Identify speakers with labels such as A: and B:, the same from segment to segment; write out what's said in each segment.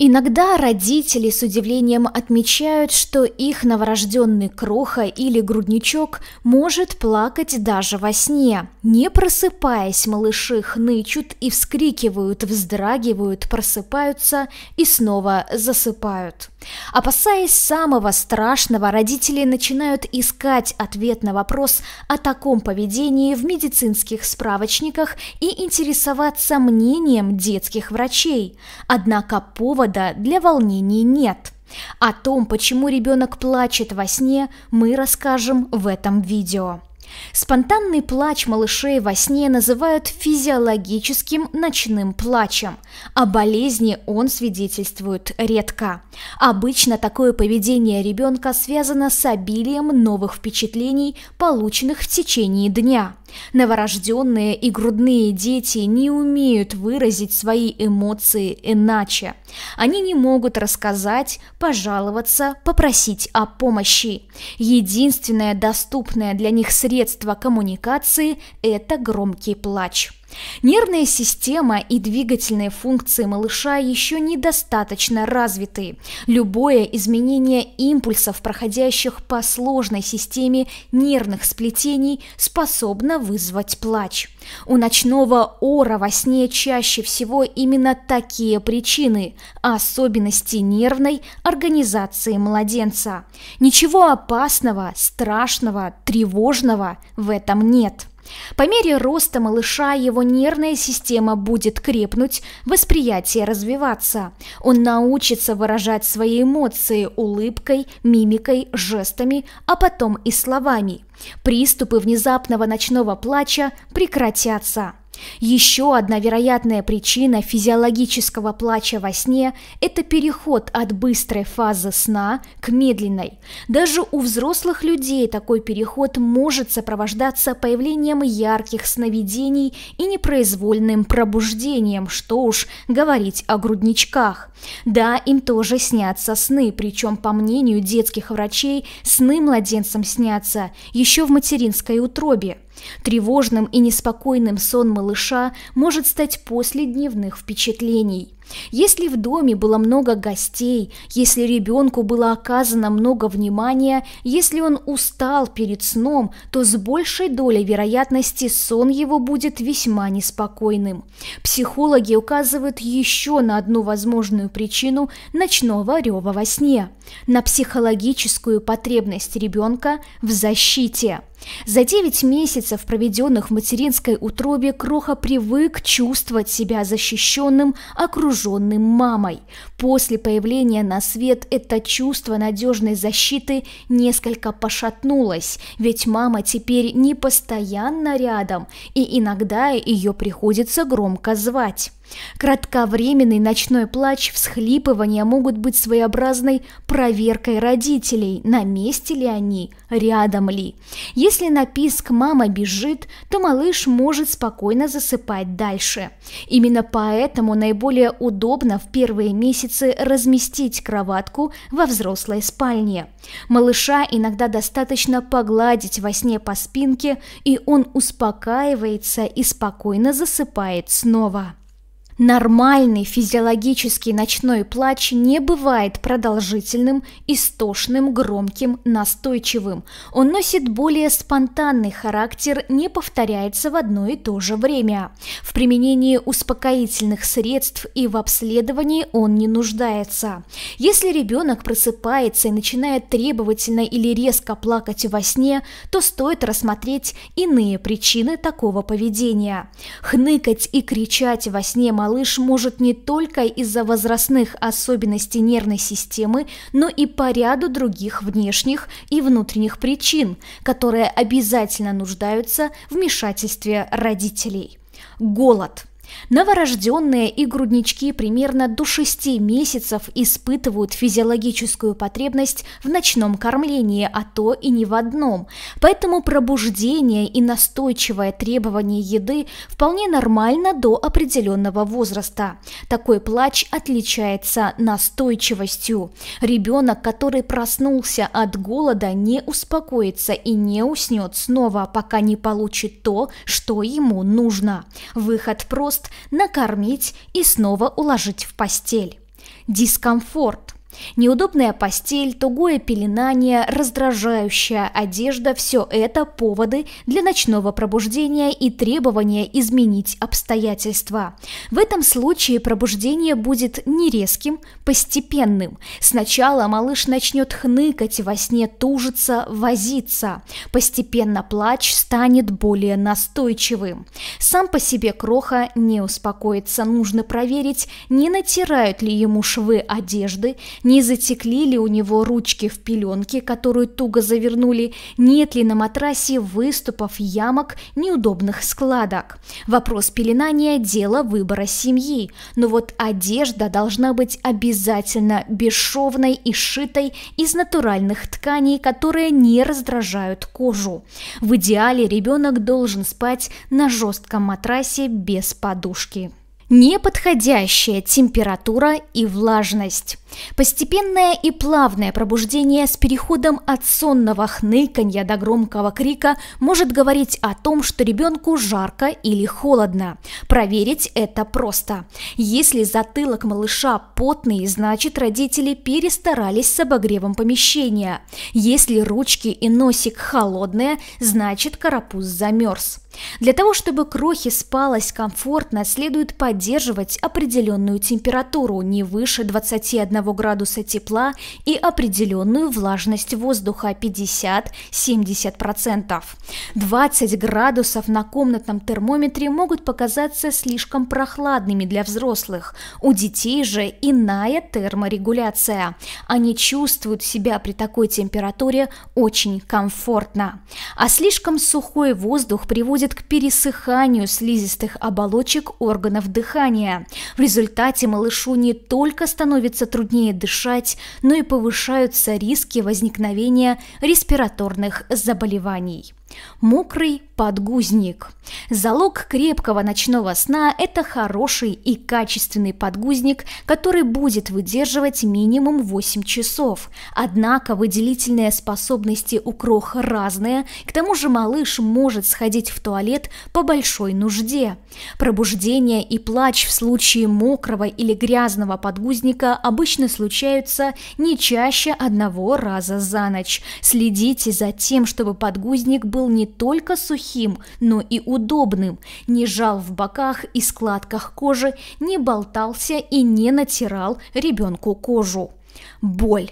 A: Иногда родители с удивлением отмечают, что их новорожденный кроха или грудничок может плакать даже во сне. Не просыпаясь, малыши хнычут и вскрикивают, вздрагивают, просыпаются и снова засыпают. Опасаясь самого страшного, родители начинают искать ответ на вопрос о таком поведении в медицинских справочниках и интересоваться мнением детских врачей. Однако повод повода для волнений нет. О том, почему ребенок плачет во сне, мы расскажем в этом видео. Спонтанный плач малышей во сне называют физиологическим ночным плачем. О болезни он свидетельствует редко. Обычно такое поведение ребенка связано с обилием новых впечатлений, полученных в течение дня. Новорожденные и грудные дети не умеют выразить свои эмоции иначе. Они не могут рассказать, пожаловаться, попросить о помощи. Единственное доступное для них средство коммуникации – это громкий плач. Нервная система и двигательные функции малыша еще недостаточно развиты. Любое изменение импульсов, проходящих по сложной системе нервных сплетений, способно вызвать плач. У ночного ора во сне чаще всего именно такие причины – особенности нервной организации младенца. Ничего опасного, страшного, тревожного в этом нет. По мере роста малыша его нервная система будет крепнуть, восприятие развиваться. Он научится выражать свои эмоции улыбкой, мимикой, жестами, а потом и словами. Приступы внезапного ночного плача прекратятся. Еще одна вероятная причина физиологического плача во сне – это переход от быстрой фазы сна к медленной. Даже у взрослых людей такой переход может сопровождаться появлением ярких сновидений и непроизвольным пробуждением, что уж говорить о грудничках. Да, им тоже снятся сны, причем, по мнению детских врачей, сны младенцам снятся еще в материнской утробе – Тревожным и неспокойным сон малыша может стать после дневных впечатлений. Если в доме было много гостей, если ребенку было оказано много внимания, если он устал перед сном, то с большей долей вероятности сон его будет весьма неспокойным. Психологи указывают еще на одну возможную причину ночного рева во сне – на психологическую потребность ребенка в защите. За 9 месяцев, проведенных в материнской утробе, Кроха привык чувствовать себя защищенным окружающим окруженным мамой. После появления на свет это чувство надежной защиты несколько пошатнулось, ведь мама теперь не постоянно рядом, и иногда ее приходится громко звать. Кратковременный ночной плач, всхлипывания могут быть своеобразной проверкой родителей, на месте ли они, рядом ли. Если на писк мама бежит, то малыш может спокойно засыпать дальше. Именно поэтому наиболее удобно в первые месяцы разместить кроватку во взрослой спальне. Малыша иногда достаточно погладить во сне по спинке, и он успокаивается и спокойно засыпает снова. Нормальный физиологический ночной плач не бывает продолжительным, истошным, громким, настойчивым. Он носит более спонтанный характер, не повторяется в одно и то же время. В применении успокоительных средств и в обследовании он не нуждается. Если ребенок просыпается и начинает требовательно или резко плакать во сне, то стоит рассмотреть иные причины такого поведения. Хныкать и кричать во сне малыша малыш может не только из-за возрастных особенностей нервной системы, но и по ряду других внешних и внутренних причин, которые обязательно нуждаются в вмешательстве родителей. Голод – Новорожденные и груднички примерно до 6 месяцев испытывают физиологическую потребность в ночном кормлении, а то и не в одном. Поэтому пробуждение и настойчивое требование еды вполне нормально до определенного возраста. Такой плач отличается настойчивостью. Ребенок, который проснулся от голода, не успокоится и не уснет снова, пока не получит то, что ему нужно. Выход прост пост, накормить и снова уложить в постель. Дискомфорт. Неудобная постель, тугое пеленание, раздражающая одежда – все это поводы для ночного пробуждения и требования изменить обстоятельства. В этом случае пробуждение будет не резким, постепенным. Сначала малыш начнет хныкать, во сне тужиться, возиться. Постепенно плач станет более настойчивым. Сам по себе кроха не успокоится, нужно проверить, не натирают ли ему швы одежды, не затекли ли у него ручки в пеленке, которую туго завернули, нет ли на матрасе выступов, ямок, неудобных складок. Вопрос пеленания – дело выбора семьи, но вот одежда должна быть обязательно бесшовной и шитой из натуральных тканей, которые не раздражают кожу. В идеале ребенок должен спать на жестком матрасе без подушки неподходящая температура и влажность. Постепенное и плавное пробуждение с переходом от сонного хныканья до громкого крика может говорить о том, что ребенку жарко или холодно. Проверить это просто. Если затылок малыша потный, значит родители перестарались с обогревом помещения. Если ручки и носик холодные, значит карапуз замерз. Для того, чтобы крохи спалось комфортно, следует поддерживать определенную температуру не выше 21 градуса тепла и определенную влажность воздуха 50-70%. 20 градусов на комнатном термометре могут показаться слишком прохладными для взрослых. У детей же иная терморегуляция. Они чувствуют себя при такой температуре очень комфортно. А слишком сухой воздух приводит приводит к пересыханию слизистых оболочек органов дыхания. В результате малышу не только становится труднее дышать, но и повышаются риски возникновения респираторных заболеваний. Мокрый подгузник. Залог крепкого ночного сна – это хороший и качественный подгузник, который будет выдерживать минимум 8 часов. Однако выделительные способности у кроха разные, к тому же малыш может сходить в туалет по большой нужде. Пробуждение и плач в случае мокрого или грязного подгузника обычно случаются не чаще одного раза за ночь. Следите за тем, чтобы подгузник был был не только сухим, но и удобным, не жал в боках и складках кожи, не болтался и не натирал ребенку кожу. Боль.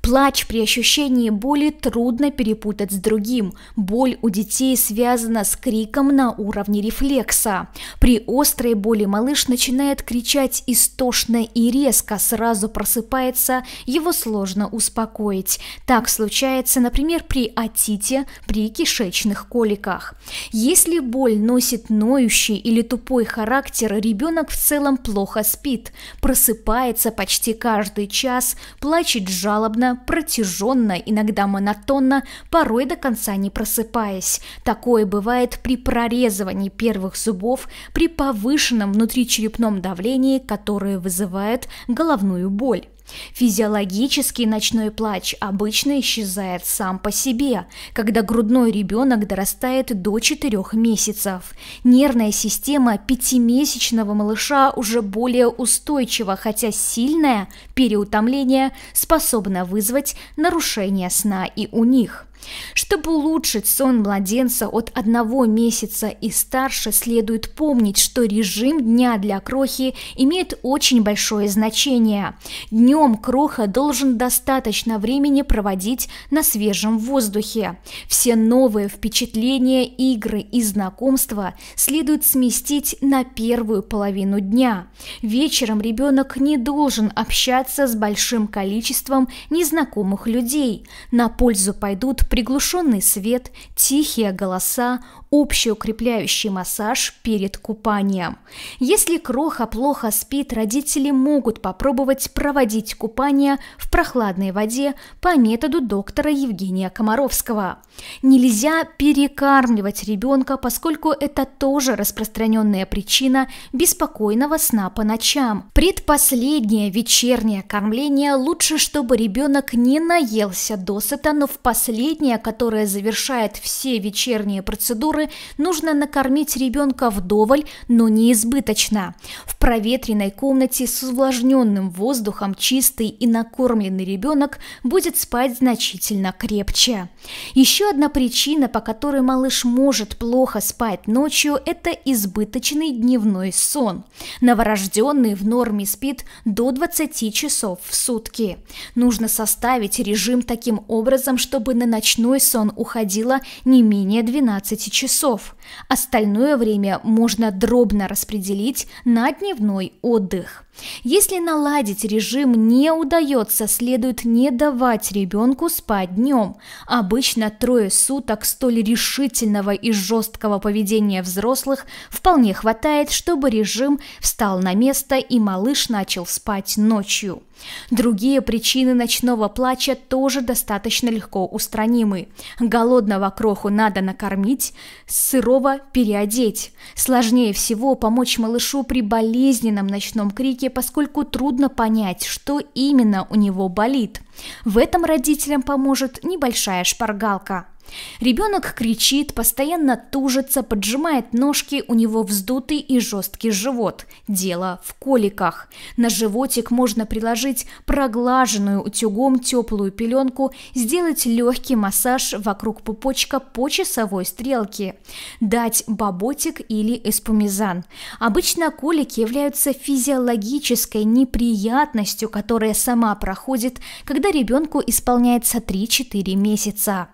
A: Плач при ощущении боли трудно перепутать с другим. Боль у детей связана с криком на уровне рефлекса. При острой боли малыш начинает кричать истошно и резко, сразу просыпается, его сложно успокоить. Так случается, например, при отите, при кишечных коликах. Если боль носит ноющий или тупой характер, ребенок в целом плохо спит, просыпается почти каждый час, плачет жалобно жалобно, протяженно, иногда монотонно, порой до конца не просыпаясь. Такое бывает при прорезывании первых зубов, при повышенном внутричерепном давлении, которое вызывает головную боль. Физиологический ночной плач обычно исчезает сам по себе, когда грудной ребенок дорастает до 4 месяцев. Нервная система пятимесячного малыша уже более устойчива, хотя сильное переутомление способно вызвать нарушение сна и у них – чтобы улучшить сон младенца от одного месяца и старше, следует помнить, что режим дня для крохи имеет очень большое значение. Днем кроха должен достаточно времени проводить на свежем воздухе. Все новые впечатления, игры и знакомства следует сместить на первую половину дня. Вечером ребенок не должен общаться с большим количеством незнакомых людей. На пользу пойдут приглушенный свет, тихие голоса, общий укрепляющий массаж перед купанием. Если кроха плохо спит, родители могут попробовать проводить купание в прохладной воде по методу доктора Евгения Комаровского. Нельзя перекармливать ребенка, поскольку это тоже распространенная причина беспокойного сна по ночам. Предпоследнее вечернее кормление лучше, чтобы ребенок не наелся досыта, но в последний пятилетняя, которая завершает все вечерние процедуры, нужно накормить ребенка вдоволь, но не избыточно. В проветренной комнате с увлажненным воздухом чистый и накормленный ребенок будет спать значительно крепче. Еще одна причина, по которой малыш может плохо спать ночью, это избыточный дневной сон. Новорожденный в норме спит до 20 часов в сутки. Нужно составить режим таким образом, чтобы на ночь ночной сон уходило не менее 12 часов. Остальное время можно дробно распределить на дневной отдых. Если наладить режим не удается, следует не давать ребенку спать днем. Обычно трое суток столь решительного и жесткого поведения взрослых вполне хватает, чтобы режим встал на место и малыш начал спать ночью. Другие причины ночного плача тоже достаточно легко устранимы. Голодного кроху надо накормить, сырого переодеть. Сложнее всего помочь малышу при болезненном ночном крике, поскольку трудно понять, что именно у него болит. В этом родителям поможет небольшая шпаргалка – Ребенок кричит, постоянно тужится, поджимает ножки, у него вздутый и жесткий живот. Дело в коликах. На животик можно приложить проглаженную утюгом теплую пеленку, сделать легкий массаж вокруг пупочка по часовой стрелке, дать баботик или эспумизан. Обычно колики являются физиологической неприятностью, которая сама проходит, когда ребенку исполняется 3-4 месяца.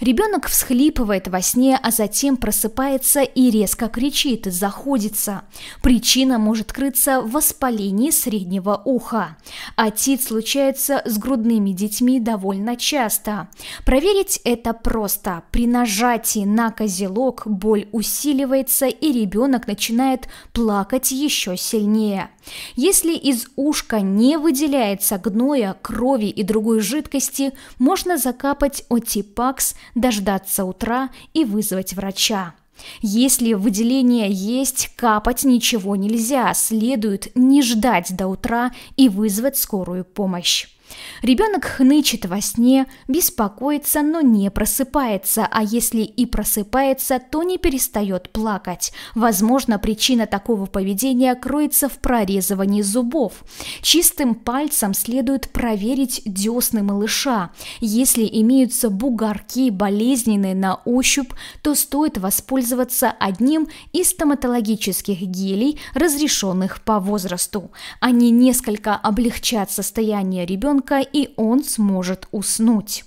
A: Ребенок всхлипывает во сне, а затем просыпается и резко кричит, заходится. Причина может крыться в воспалении среднего уха. Отит случается с грудными детьми довольно часто. Проверить это просто. При нажатии на козелок боль усиливается и ребенок начинает плакать еще сильнее. Если из ушка не выделяется гноя, крови и другой жидкости, можно закапать отипак ЗАГС, дождаться утра и вызвать врача. Если выделение есть, капать ничего нельзя, следует не ждать до утра и вызвать скорую помощь. Ребенок хнычет во сне, беспокоится, но не просыпается, а если и просыпается, то не перестает плакать. Возможно, причина такого поведения кроется в прорезывании зубов. Чистым пальцем следует проверить десны малыша. Если имеются бугорки, болезненные на ощупь, то стоит воспользоваться одним из стоматологических гелей, разрешенных по возрасту. Они несколько облегчат состояние ребенка ребенка, и он сможет уснуть.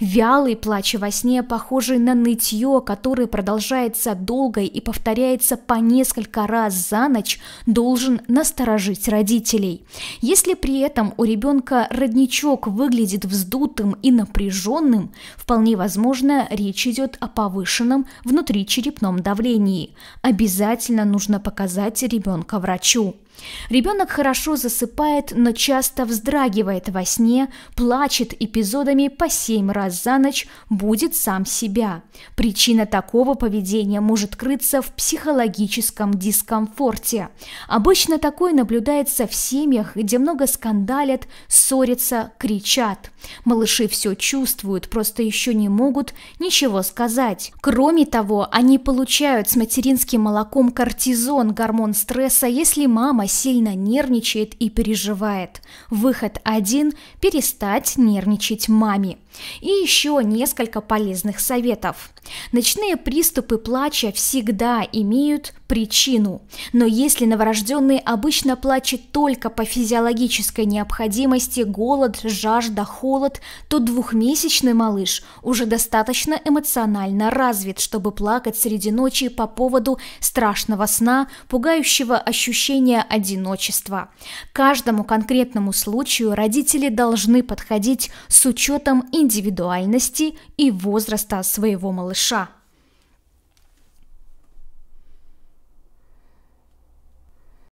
A: Вялый плач во сне, похожий на нытье, которое продолжается долго и повторяется по несколько раз за ночь, должен насторожить родителей. Если при этом у ребенка родничок выглядит вздутым и напряженным, вполне возможно, речь идет о повышенном внутричерепном давлении. Обязательно нужно показать ребенка врачу. Ребенок хорошо засыпает, но часто вздрагивает во сне, плачет эпизодами по семь раз за ночь, будет сам себя. Причина такого поведения может крыться в психологическом дискомфорте. Обычно такое наблюдается в семьях, где много скандалят, ссорятся, кричат. Малыши все чувствуют, просто еще не могут ничего сказать. Кроме того, они получают с материнским молоком кортизон, гормон стресса, если мама сильно нервничает и переживает. Выход один – перестать нервничать маме. И еще несколько полезных советов. Ночные приступы плача всегда имеют причину, но если новорожденный обычно плачет только по физиологической необходимости, голод, жажда, холод, то двухмесячный малыш уже достаточно эмоционально развит, чтобы плакать среди ночи по поводу страшного сна, пугающего ощущения одиночества. Каждому конкретному случаю родители должны подходить с учетом индивидуальности индивидуальности и возраста своего малыша.